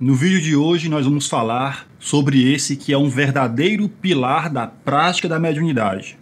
No vídeo de hoje nós vamos falar sobre esse que é um verdadeiro pilar da prática da mediunidade.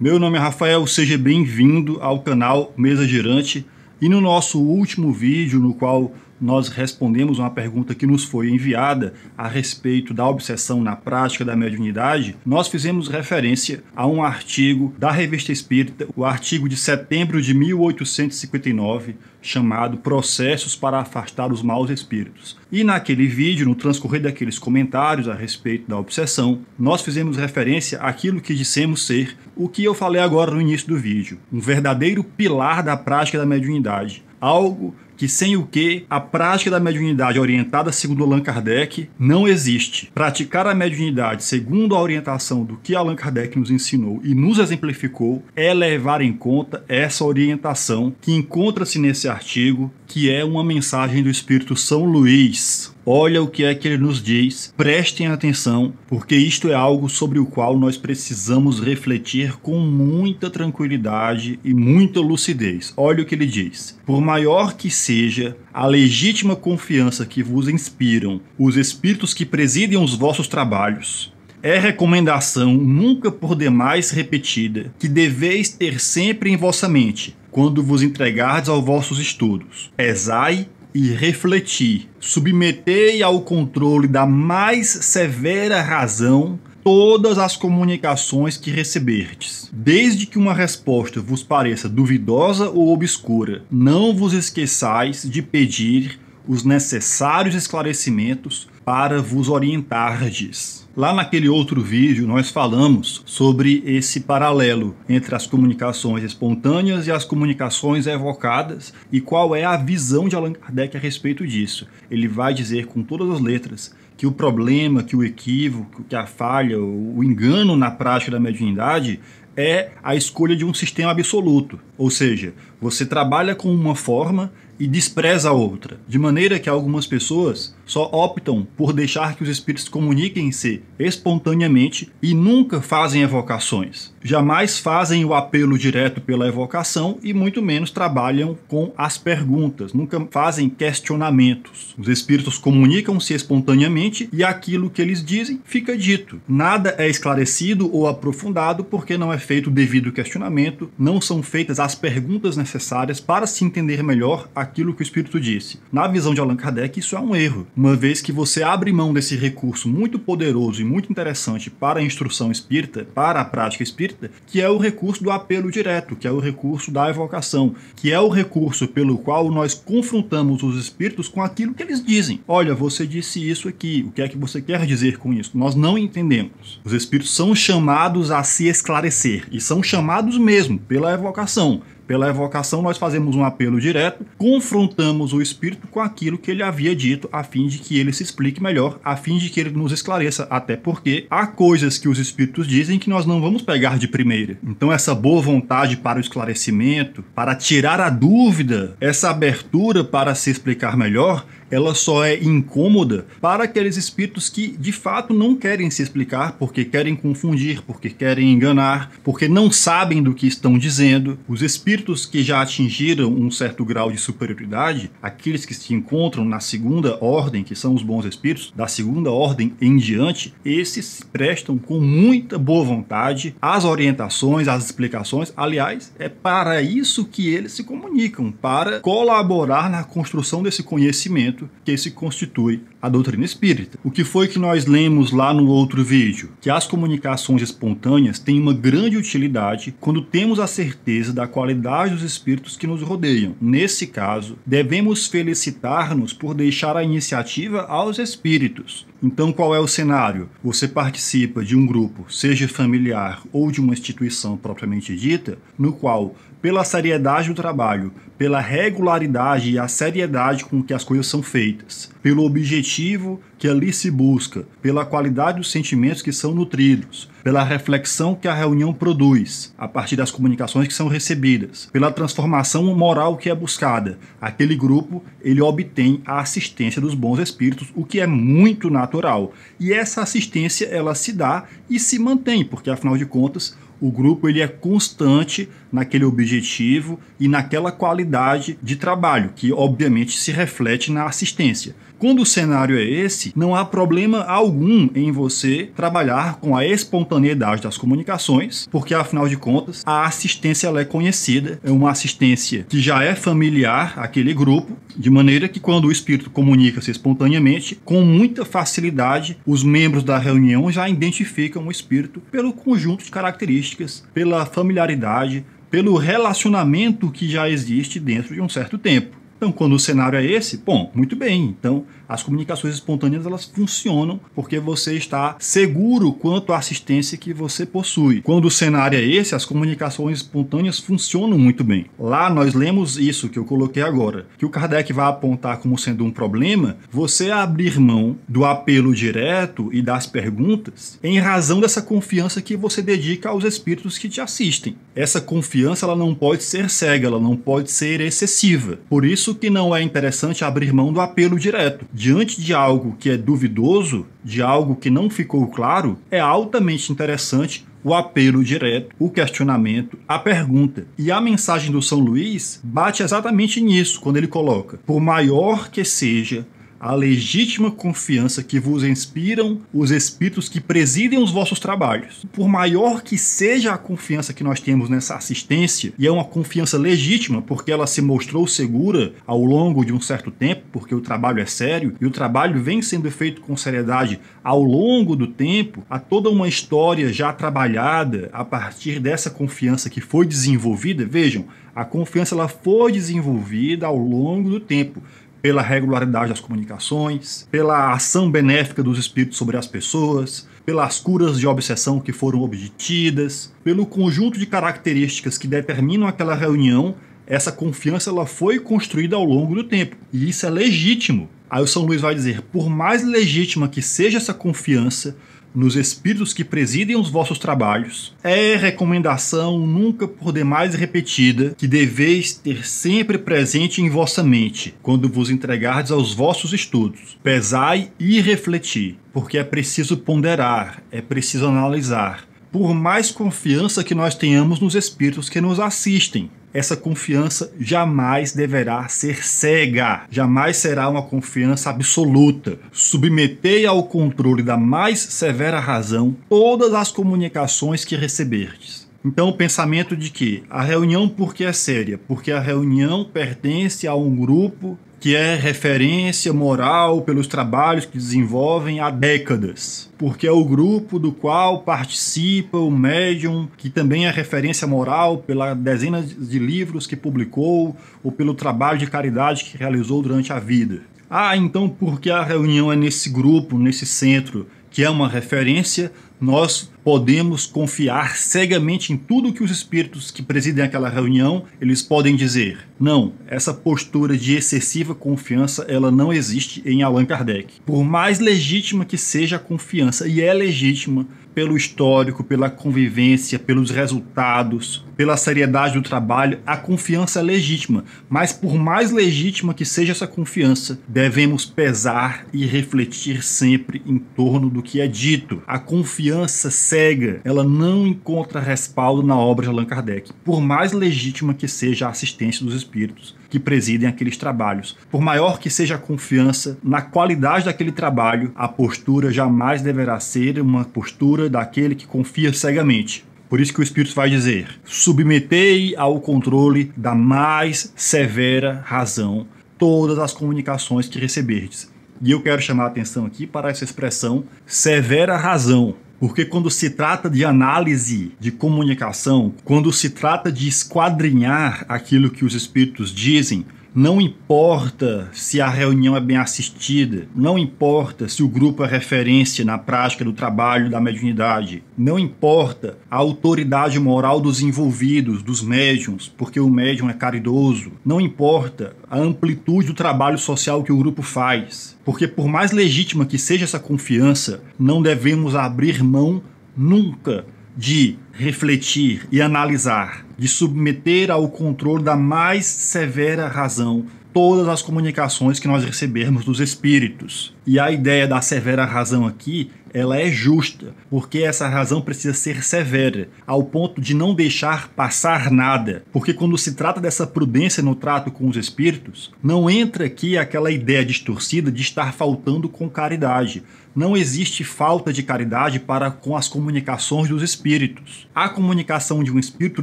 Meu nome é Rafael, seja bem-vindo ao canal Mesa Girante e no nosso último vídeo, no qual nós respondemos uma pergunta que nos foi enviada a respeito da obsessão na prática da mediunidade, nós fizemos referência a um artigo da Revista Espírita, o artigo de setembro de 1859, chamado Processos para Afastar os Maus Espíritos. E naquele vídeo, no transcorrer daqueles comentários a respeito da obsessão, nós fizemos referência àquilo que dissemos ser o que eu falei agora no início do vídeo, um verdadeiro pilar da prática da mediunidade, algo que sem o que a prática da mediunidade orientada segundo Allan Kardec não existe. Praticar a mediunidade segundo a orientação do que Allan Kardec nos ensinou e nos exemplificou é levar em conta essa orientação que encontra-se nesse artigo, que é uma mensagem do Espírito São Luís, Olha o que é que ele nos diz, prestem atenção, porque isto é algo sobre o qual nós precisamos refletir com muita tranquilidade e muita lucidez. Olha o que ele diz: Por maior que seja a legítima confiança que vos inspiram os espíritos que presidem os vossos trabalhos, é recomendação nunca por demais repetida que deveis ter sempre em vossa mente quando vos entregardes aos vossos estudos. Pesai e refletir, submeter ao controle da mais severa razão todas as comunicações que receberdes. Desde que uma resposta vos pareça duvidosa ou obscura, não vos esqueçais de pedir os necessários esclarecimentos para vos orientardes. Lá naquele outro vídeo, nós falamos sobre esse paralelo entre as comunicações espontâneas e as comunicações evocadas e qual é a visão de Allan Kardec a respeito disso. Ele vai dizer com todas as letras que o problema, que o equívoco, que a falha, o engano na prática da mediunidade é a escolha de um sistema absoluto. Ou seja, você trabalha com uma forma e despreza a outra, de maneira que algumas pessoas só optam por deixar que os espíritos comuniquem-se espontaneamente e nunca fazem evocações. Jamais fazem o apelo direto pela evocação e muito menos trabalham com as perguntas, nunca fazem questionamentos. Os espíritos comunicam-se espontaneamente e aquilo que eles dizem fica dito. Nada é esclarecido ou aprofundado porque não é feito o devido questionamento, não são feitas as as perguntas necessárias para se entender melhor aquilo que o espírito disse. Na visão de Allan Kardec, isso é um erro, uma vez que você abre mão desse recurso muito poderoso e muito interessante para a instrução espírita, para a prática espírita, que é o recurso do apelo direto, que é o recurso da evocação, que é o recurso pelo qual nós confrontamos os espíritos com aquilo que eles dizem. Olha, você disse isso aqui, o que é que você quer dizer com isso? Nós não entendemos. Os espíritos são chamados a se esclarecer e são chamados mesmo pela evocação. Pela evocação, nós fazemos um apelo direto, confrontamos o espírito com aquilo que ele havia dito, a fim de que ele se explique melhor, a fim de que ele nos esclareça, até porque há coisas que os espíritos dizem que nós não vamos pegar de primeira. Então, essa boa vontade para o esclarecimento, para tirar a dúvida, essa abertura para se explicar melhor, ela só é incômoda para aqueles espíritos que de fato não querem se explicar, porque querem confundir, porque querem enganar, porque não sabem do que estão dizendo. Os espíritos que já atingiram um certo grau de superioridade, aqueles que se encontram na segunda ordem, que são os bons espíritos, da segunda ordem em diante, esses prestam com muita boa vontade as orientações, as explicações. Aliás, é para isso que eles se comunicam, para colaborar na construção desse conhecimento que se constitui a doutrina espírita. O que foi que nós lemos lá no outro vídeo? Que as comunicações espontâneas têm uma grande utilidade quando temos a certeza da qualidade dos espíritos que nos rodeiam. Nesse caso, devemos felicitar-nos por deixar a iniciativa aos espíritos então, qual é o cenário? Você participa de um grupo, seja familiar ou de uma instituição propriamente dita, no qual, pela seriedade do trabalho, pela regularidade e a seriedade com que as coisas são feitas, pelo objetivo que ali se busca, pela qualidade dos sentimentos que são nutridos, pela reflexão que a reunião produz, a partir das comunicações que são recebidas, pela transformação moral que é buscada. Aquele grupo, ele obtém a assistência dos bons espíritos, o que é muito natural. E essa assistência, ela se dá e se mantém, porque afinal de contas, o grupo ele é constante naquele objetivo e naquela qualidade de trabalho, que obviamente se reflete na assistência. Quando o cenário é esse, não há problema algum em você trabalhar com a espontaneidade das comunicações, porque afinal de contas, a assistência ela é conhecida, é uma assistência que já é familiar àquele grupo, de maneira que quando o espírito comunica-se espontaneamente, com muita facilidade, os membros da reunião já identificam o espírito pelo conjunto de características, pela familiaridade, pelo relacionamento que já existe dentro de um certo tempo. Então, quando o cenário é esse, bom, muito bem, então as comunicações espontâneas elas funcionam porque você está seguro quanto à assistência que você possui. Quando o cenário é esse, as comunicações espontâneas funcionam muito bem. Lá nós lemos isso que eu coloquei agora, que o Kardec vai apontar como sendo um problema você abrir mão do apelo direto e das perguntas em razão dessa confiança que você dedica aos espíritos que te assistem. Essa confiança ela não pode ser cega, ela não pode ser excessiva. Por isso que não é interessante abrir mão do apelo direto diante de algo que é duvidoso, de algo que não ficou claro, é altamente interessante o apelo direto, o questionamento, a pergunta. E a mensagem do São Luís bate exatamente nisso quando ele coloca: por maior que seja a legítima confiança que vos inspiram os espíritos que presidem os vossos trabalhos. Por maior que seja a confiança que nós temos nessa assistência, e é uma confiança legítima porque ela se mostrou segura ao longo de um certo tempo, porque o trabalho é sério e o trabalho vem sendo feito com seriedade ao longo do tempo, há toda uma história já trabalhada a partir dessa confiança que foi desenvolvida. Vejam, a confiança ela foi desenvolvida ao longo do tempo pela regularidade das comunicações, pela ação benéfica dos espíritos sobre as pessoas, pelas curas de obsessão que foram obtidas, pelo conjunto de características que determinam aquela reunião, essa confiança ela foi construída ao longo do tempo. E isso é legítimo. Aí o São Luís vai dizer: por mais legítima que seja essa confiança, nos espíritos que presidem os vossos trabalhos, é recomendação nunca por demais repetida que deveis ter sempre presente em vossa mente quando vos entregardes aos vossos estudos. Pesai e refleti, porque é preciso ponderar, é preciso analisar. Por mais confiança que nós tenhamos nos espíritos que nos assistem, essa confiança jamais deverá ser cega, jamais será uma confiança absoluta. Submetei ao controle da mais severa razão todas as comunicações que receberdes. Então, o pensamento de que a reunião porque é séria, porque a reunião pertence a um grupo que é referência moral pelos trabalhos que desenvolvem há décadas, porque é o grupo do qual participa o médium, que também é referência moral pela dezenas de livros que publicou ou pelo trabalho de caridade que realizou durante a vida. Ah, então por que a reunião é nesse grupo, nesse centro? que é uma referência, nós podemos confiar cegamente em tudo que os espíritos que presidem aquela reunião, eles podem dizer. Não, essa postura de excessiva confiança, ela não existe em Allan Kardec. Por mais legítima que seja a confiança, e é legítima, pelo histórico, pela convivência, pelos resultados, pela seriedade do trabalho, a confiança é legítima. Mas por mais legítima que seja essa confiança, devemos pesar e refletir sempre em torno do que é dito. A confiança cega, ela não encontra respaldo na obra de Allan Kardec, por mais legítima que seja a assistência dos espíritos que presidem aqueles trabalhos. Por maior que seja a confiança na qualidade daquele trabalho, a postura jamais deverá ser uma postura daquele que confia cegamente. Por isso que o Espírito vai dizer: submetei ao controle da mais severa razão todas as comunicações que receberdes. E eu quero chamar a atenção aqui para essa expressão severa razão, porque quando se trata de análise de comunicação, quando se trata de esquadrinhar aquilo que os espíritos dizem, não importa se a reunião é bem assistida, não importa se o grupo é referência na prática do trabalho da mediunidade, não importa a autoridade moral dos envolvidos, dos médiums, porque o médium é caridoso, não importa a amplitude do trabalho social que o grupo faz, porque por mais legítima que seja essa confiança, não devemos abrir mão nunca de refletir e analisar, de submeter ao controle da mais severa razão todas as comunicações que nós recebermos dos espíritos. E a ideia da severa razão aqui, ela é justa, porque essa razão precisa ser severa, ao ponto de não deixar passar nada. Porque quando se trata dessa prudência no trato com os espíritos, não entra aqui aquela ideia distorcida de estar faltando com caridade, não existe falta de caridade para com as comunicações dos espíritos. A comunicação de um espírito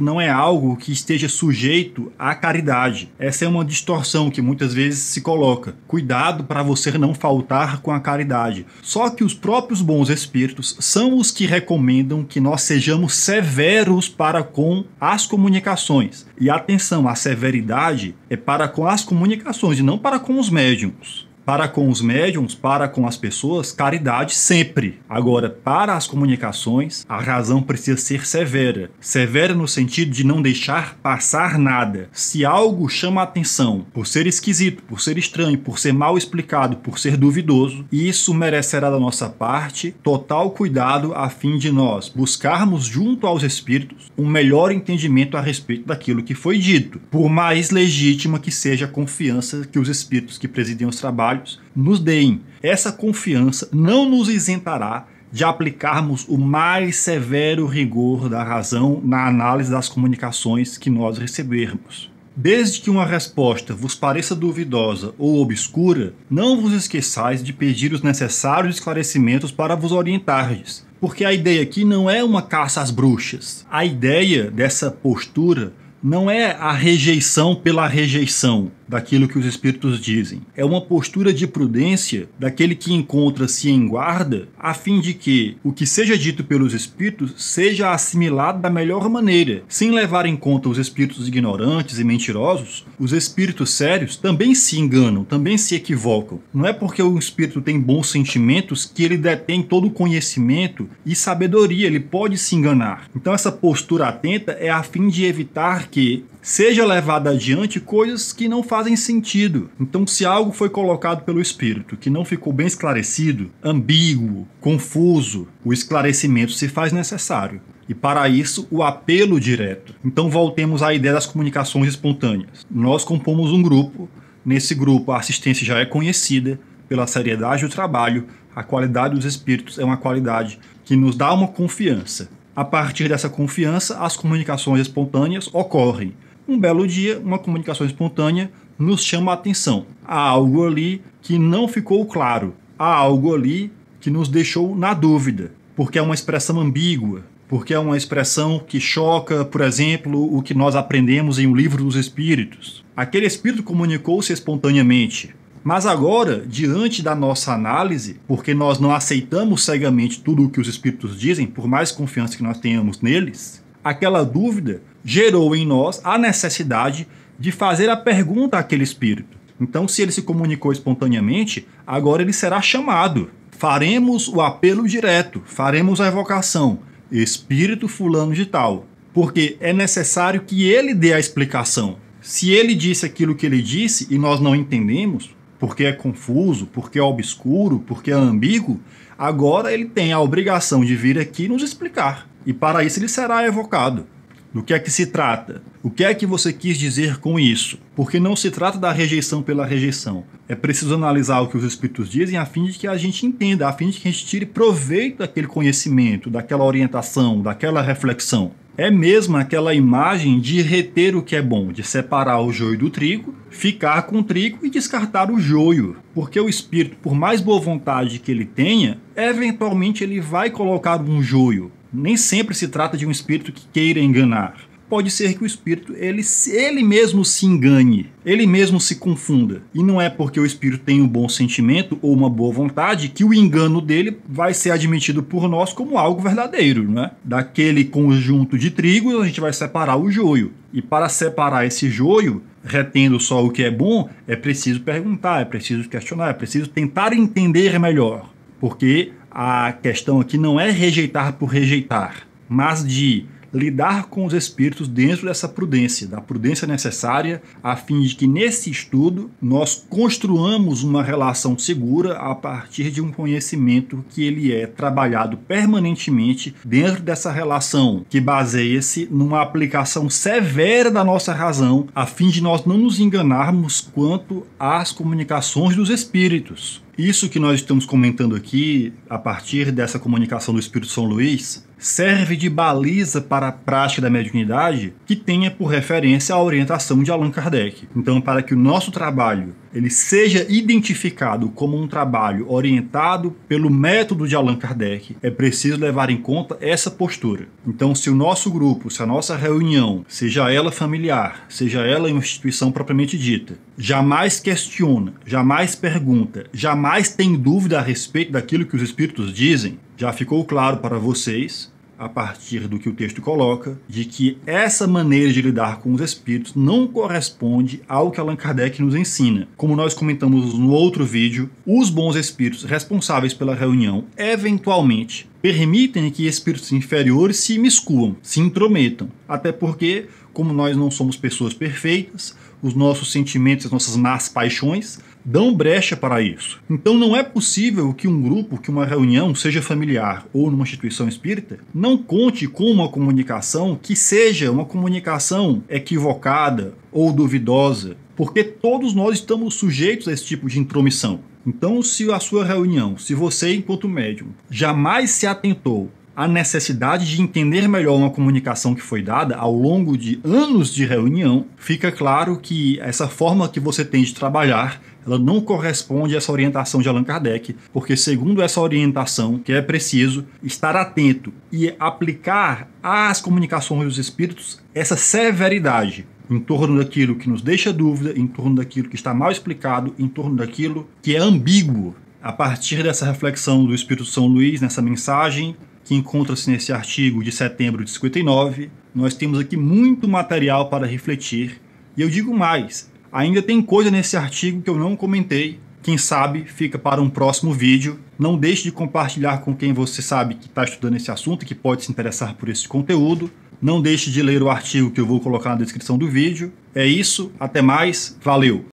não é algo que esteja sujeito à caridade. Essa é uma distorção que muitas vezes se coloca. Cuidado para você não faltar com a caridade. Só que os próprios bons espíritos são os que recomendam que nós sejamos severos para com as comunicações. E atenção, a severidade é para com as comunicações e não para com os médiums para com os médiums, para com as pessoas, caridade sempre. Agora, para as comunicações, a razão precisa ser severa. Severa no sentido de não deixar passar nada. Se algo chama a atenção por ser esquisito, por ser estranho, por ser mal explicado, por ser duvidoso, isso merecerá da nossa parte total cuidado a fim de nós buscarmos junto aos espíritos um melhor entendimento a respeito daquilo que foi dito, por mais legítima que seja a confiança que os espíritos que presidem os trabalhos nos deem. Essa confiança não nos isentará de aplicarmos o mais severo rigor da razão na análise das comunicações que nós recebermos. Desde que uma resposta vos pareça duvidosa ou obscura, não vos esqueçais de pedir os necessários esclarecimentos para vos orientardes, porque a ideia aqui não é uma caça às bruxas. A ideia dessa postura não é a rejeição pela rejeição, daquilo que os espíritos dizem. É uma postura de prudência daquele que encontra-se em guarda, a fim de que o que seja dito pelos espíritos seja assimilado da melhor maneira, sem levar em conta os espíritos ignorantes e mentirosos. Os espíritos sérios também se enganam, também se equivocam. Não é porque o espírito tem bons sentimentos que ele detém todo o conhecimento e sabedoria, ele pode se enganar. Então essa postura atenta é a fim de evitar que seja levado adiante coisas que não fazem sentido. Então, se algo foi colocado pelo Espírito que não ficou bem esclarecido, ambíguo, confuso, o esclarecimento se faz necessário. E para isso, o apelo direto. Então, voltemos à ideia das comunicações espontâneas. Nós compomos um grupo, nesse grupo a assistência já é conhecida pela seriedade do trabalho, a qualidade dos espíritos é uma qualidade que nos dá uma confiança. A partir dessa confiança, as comunicações espontâneas ocorrem. Um belo dia, uma comunicação espontânea nos chama a atenção. Há algo ali que não ficou claro, há algo ali que nos deixou na dúvida, porque é uma expressão ambígua, porque é uma expressão que choca, por exemplo, o que nós aprendemos em O Livro dos Espíritos. Aquele espírito comunicou-se espontaneamente. Mas agora, diante da nossa análise, porque nós não aceitamos cegamente tudo o que os espíritos dizem, por mais confiança que nós tenhamos neles, Aquela dúvida gerou em nós a necessidade de fazer a pergunta àquele espírito. Então, se ele se comunicou espontaneamente, agora ele será chamado. Faremos o apelo direto, faremos a evocação. Espírito Fulano de Tal. Porque é necessário que ele dê a explicação. Se ele disse aquilo que ele disse e nós não entendemos, porque é confuso, porque é obscuro, porque é ambíguo, agora ele tem a obrigação de vir aqui nos explicar e para isso ele será evocado. Do que é que se trata? O que é que você quis dizer com isso? Porque não se trata da rejeição pela rejeição. É preciso analisar o que os espíritos dizem a fim de que a gente entenda, a fim de que a gente tire proveito daquele conhecimento, daquela orientação, daquela reflexão. É mesmo aquela imagem de reter o que é bom, de separar o joio do trigo, ficar com o trigo e descartar o joio. Porque o espírito, por mais boa vontade que ele tenha, eventualmente ele vai colocar um joio, nem sempre se trata de um espírito que queira enganar. Pode ser que o espírito ele, ele mesmo se engane, ele mesmo se confunda. E não é porque o espírito tem um bom sentimento ou uma boa vontade que o engano dele vai ser admitido por nós como algo verdadeiro, né? Daquele conjunto de trigo, a gente vai separar o joio. E para separar esse joio, retendo só o que é bom, é preciso perguntar, é preciso questionar, é preciso tentar entender melhor. Porque a questão aqui não é rejeitar por rejeitar, mas de lidar com os espíritos dentro dessa prudência, da prudência necessária, a fim de que nesse estudo nós construamos uma relação segura a partir de um conhecimento que ele é trabalhado permanentemente dentro dessa relação, que baseia-se numa aplicação severa da nossa razão, a fim de nós não nos enganarmos quanto às comunicações dos espíritos. Isso que nós estamos comentando aqui, a partir dessa comunicação do Espírito São Luís, serve de baliza para a prática da mediunidade que tenha por referência a orientação de Allan Kardec. Então, para que o nosso trabalho ele seja identificado como um trabalho orientado pelo método de Allan Kardec, é preciso levar em conta essa postura. Então, se o nosso grupo, se a nossa reunião, seja ela familiar, seja ela uma instituição propriamente dita, jamais questiona, jamais pergunta, jamais tem dúvida a respeito daquilo que os espíritos dizem, já ficou claro para vocês a partir do que o texto coloca, de que essa maneira de lidar com os espíritos não corresponde ao que Allan Kardec nos ensina. Como nós comentamos no outro vídeo, os bons espíritos responsáveis pela reunião eventualmente permitem que espíritos inferiores se miscuam, se intrometam, até porque, como nós não somos pessoas perfeitas, os nossos sentimentos, as nossas más paixões dão brecha para isso. Então não é possível que um grupo, que uma reunião, seja familiar ou numa instituição espírita, não conte com uma comunicação que seja uma comunicação equivocada ou duvidosa, porque todos nós estamos sujeitos a esse tipo de intromissão. Então, se a sua reunião, se você, enquanto médium, jamais se atentou à necessidade de entender melhor uma comunicação que foi dada ao longo de anos de reunião, fica claro que essa forma que você tem de trabalhar ela não corresponde a essa orientação de Allan Kardec, porque segundo essa orientação, que é preciso estar atento e aplicar às comunicações dos espíritos essa severidade em torno daquilo que nos deixa dúvida, em torno daquilo que está mal explicado, em torno daquilo que é ambíguo. A partir dessa reflexão do Espírito São Luís nessa mensagem, que encontra-se nesse artigo de setembro de 59, nós temos aqui muito material para refletir. E eu digo mais, Ainda tem coisa nesse artigo que eu não comentei. Quem sabe fica para um próximo vídeo. Não deixe de compartilhar com quem você sabe que está estudando esse assunto, que pode se interessar por esse conteúdo. Não deixe de ler o artigo que eu vou colocar na descrição do vídeo. É isso, até mais, valeu!